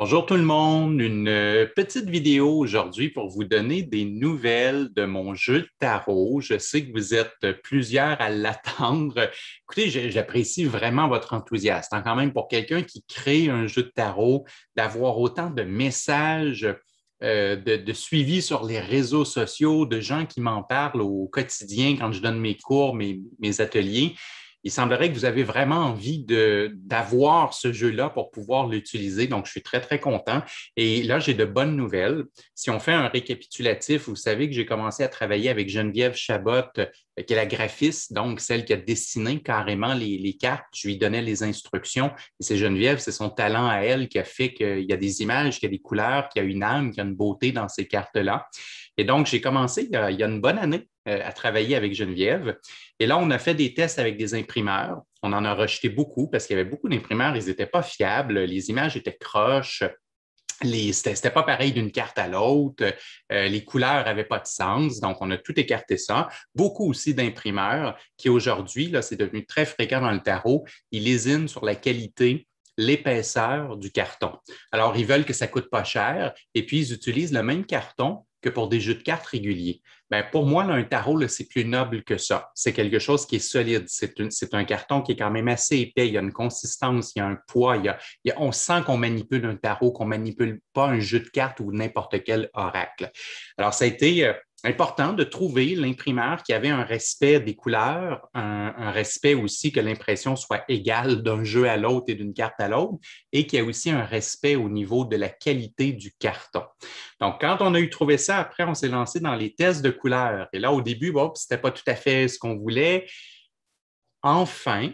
Bonjour tout le monde, une euh, petite vidéo aujourd'hui pour vous donner des nouvelles de mon jeu de tarot. Je sais que vous êtes plusieurs à l'attendre. Écoutez, j'apprécie vraiment votre enthousiasme. Hein, quand même, pour quelqu'un qui crée un jeu de tarot, d'avoir autant de messages, euh, de, suivi sur les réseaux sociaux, de gens qui m'en parlent au quotidien quand je donne mes cours, mes ateliers, il semblerait que vous avez vraiment envie d'avoir ce jeu-là pour pouvoir l'utiliser. Donc, je suis très, très content. Et là, j'ai de bonnes nouvelles. Si on fait un récapitulatif, vous savez que j'ai commencé à travailler avec Geneviève Chabot, euh, qui est la graphiste, donc celle qui a dessiné carrément les, les cartes. Je lui donnais les instructions. Et c'est Geneviève, c'est son talent à elle qui a fait qu'il y a des images, qu'il y a des couleurs, qu'il y a une âme, qu'il y a une beauté dans ces cartes-là. Et donc, j'ai commencé euh, il y a une bonne année euh, à travailler avec Geneviève. Et là, on a fait des tests avec des imprimeurs. On en a rejeté beaucoup parce qu'il y avait beaucoup d'imprimeurs, ils n'étaient pas fiables, les images étaient croches, c'était pas pareil d'une carte à l'autre, euh, les couleurs n'avaient pas de sens, donc on a tout écarté ça. Beaucoup aussi d'imprimeurs qui aujourd'hui, là, c'est devenu très fréquent dans le tarot, ils lésinent sur la qualité l'épaisseur du carton. Alors, ils veulent que ça coûte pas cher et puis ils utilisent le même carton que pour des jeux de cartes réguliers. Bien, pour moi, un tarot, c'est plus noble que ça. C'est quelque chose qui est solide. C'est un carton qui est quand même assez épais. Il y a une consistance, il y a un poids. on sent qu'on manipule un tarot, qu'on manipule pas un jeu de cartes ou n'importe quel oracle. Alors, ça a été euh, important de trouver l'imprimeur qui avait un respect des couleurs, un, respect aussi que l'impression soit égale d'un jeu à l'autre et d'une carte à l'autre, et qui a aussi un respect au niveau de la qualité du carton. Donc, quand on a eu trouvé ça, après, on s'est lancé dans les tests de couleurs. Et là, au début, bon, ce n'était pas tout à fait ce qu'on voulait. Enfin,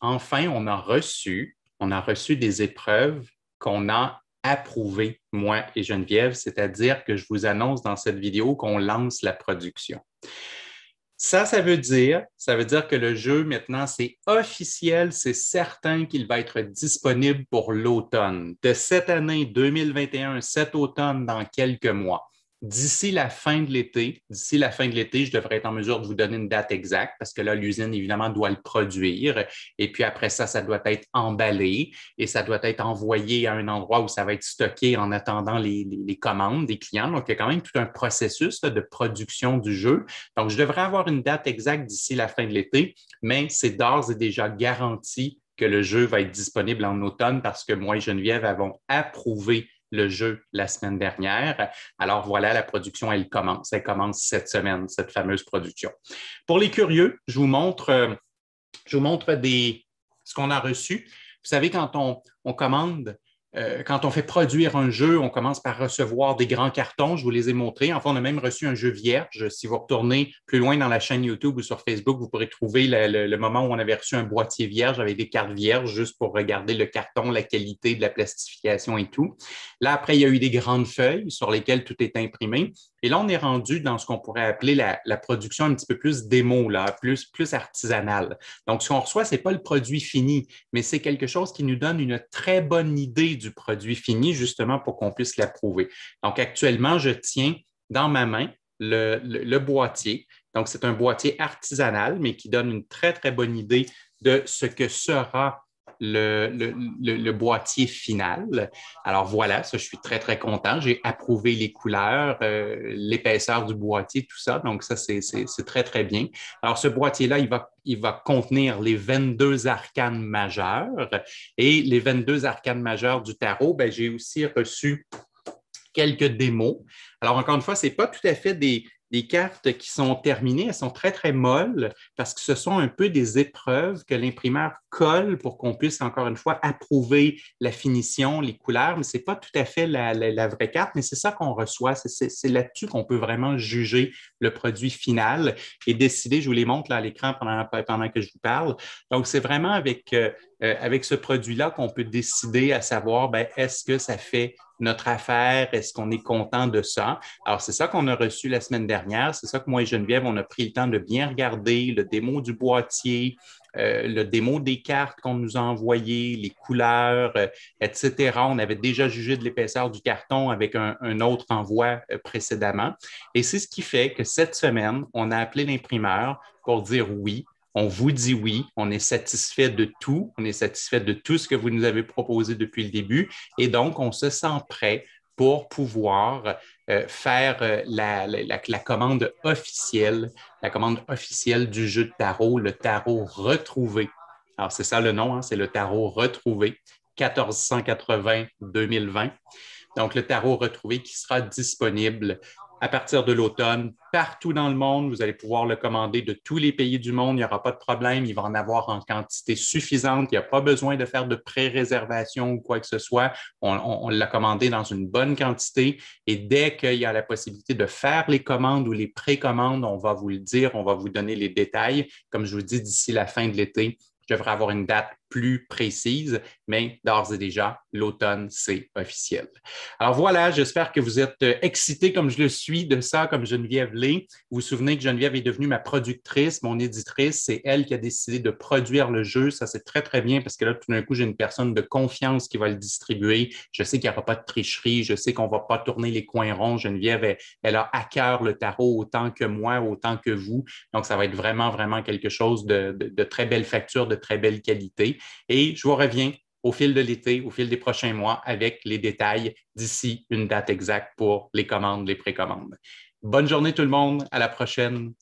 enfin, on a reçu, on a reçu des épreuves qu'on a approuvé, moi et Geneviève, c'est-à-dire que je vous annonce dans cette vidéo qu'on lance la production. Ça, ça veut dire, ça veut dire que le jeu maintenant, c'est officiel, c'est certain qu'il va être disponible pour l'automne de cette année 2021, cet automne dans quelques mois. D'ici la fin de l'été, d'ici la fin de l'été, je devrais être en mesure de vous donner une date exacte parce que là, l'usine, évidemment, doit le produire. Et puis après ça, ça doit être emballé et ça doit être envoyé à un endroit où ça va être stocké en attendant les, commandes des clients. Donc, il y a quand même tout un processus de production du jeu. Donc, je devrais avoir une date exacte d'ici la fin de l'été, mais c'est d'ores et déjà garanti que le jeu va être disponible en automne parce que moi et Geneviève avons approuvé le jeu la semaine dernière. Alors voilà, la production, elle commence. Elle commence cette semaine, cette fameuse production. Pour les curieux, je vous montre, euh, je montre des, ce qu'on a reçu. Vous savez, quand on, on commande euh, quand on fait produire un jeu, on commence par recevoir des grands cartons. Je vous les ai montrés. Enfin, on a même reçu un jeu vierge. Si vous retournez plus loin dans la chaîne YouTube ou sur Facebook, vous pourrez trouver le, le moment où on avait reçu un boîtier vierge avec des cartes vierges juste pour regarder le carton, la qualité de la plastification et tout. Là, après, il y a eu des grandes feuilles sur lesquelles tout est imprimé. Et là, on est rendu dans ce qu'on pourrait appeler la, production un petit peu plus démo, là, plus, plus artisanale. Donc, ce qu'on reçoit, ce n'est pas le produit fini, mais c'est quelque chose qui nous donne une très bonne idée du produit fini, justement, pour qu'on puisse l'approuver. Donc, actuellement, je tiens dans ma main le, le boîtier. Donc, c'est un boîtier artisanal, mais qui donne une très, très bonne idée de ce que sera le, le, boîtier final. Alors voilà, ça, je suis très, très content. J'ai approuvé les couleurs, euh, l'épaisseur du boîtier, tout ça. Donc ça, c'est très, très bien. Alors ce boîtier-là, il va, il va contenir les 22 arcanes majeures. Et les 22 arcanes majeures du tarot, ben, j'ai aussi reçu quelques démos. Alors encore une fois, ce n'est pas tout à fait des les cartes qui sont terminées, elles sont très, très molles parce que ce sont un peu des épreuves que l'imprimeur colle pour qu'on puisse, encore une fois, approuver la finition, les couleurs, mais ce n'est pas tout à fait la, vraie carte, mais c'est ça qu'on reçoit. C'est là-dessus qu'on peut vraiment juger le produit final et décider, je vous les montre là à l'écran pendant, pendant que je vous parle. Donc, c'est vraiment avec... Euh, euh, avec ce produit-là qu'on peut décider à savoir, ben, est-ce que ça fait notre affaire? Est-ce qu'on est content de ça? Alors, c'est ça qu'on a reçu la semaine dernière. C'est ça que moi et Geneviève, on a pris le temps de bien regarder, le démo du boîtier, euh, le démo des cartes qu'on nous a envoyées, les couleurs, euh, etc. On avait déjà jugé de l'épaisseur du carton avec un, autre envoi précédemment. Et c'est ce qui fait que cette semaine, on a appelé l'imprimeur pour dire oui, on vous dit oui, on est satisfait de tout, on est satisfait de tout ce que vous nous avez proposé depuis le début et donc on se sent prêt pour pouvoir euh, faire euh, la, commande officielle, la commande officielle du jeu de tarot, le tarot retrouvé. Alors, c'est ça le nom, hein, c'est le tarot retrouvé, 1480-2020. Donc, le tarot retrouvé qui sera disponible à partir de l'automne, partout dans le monde. Vous allez pouvoir le commander de tous les pays du monde. Il n'y aura pas de problème. Il va en avoir en quantité suffisante. Il n'y a pas besoin de faire de pré-réservation ou quoi que ce soit. On, l'a commandé dans une bonne quantité. Et dès qu'il y a la possibilité de faire les commandes ou les pré-commandes, on va vous le dire, on va vous donner les détails. Comme je vous dis, d'ici la fin de l'été, je devrais avoir une date plus précise, mais d'ores et déjà, l'automne, c'est officiel. Alors voilà, j'espère que vous êtes euh, excités comme je le suis de ça, comme Geneviève l'est. Vous vous souvenez que Geneviève est devenue ma productrice, mon éditrice. C'est elle qui a décidé de produire le jeu. Ça, c'est très, très bien parce que là, tout d'un coup, j'ai une personne de confiance qui va le distribuer. Je sais qu'il n'y aura pas de tricherie. Je sais qu'on ne va pas tourner les coins ronds. Geneviève, elle, a à cœur le tarot autant que moi, autant que vous. Donc, ça va être vraiment, vraiment quelque chose de très belle facture, de très belle qualité. Et je vous reviens au fil de l'été, au fil des prochains mois, avec les détails d'ici une date exacte pour les commandes, les précommandes. Bonne journée tout le monde, à la prochaine.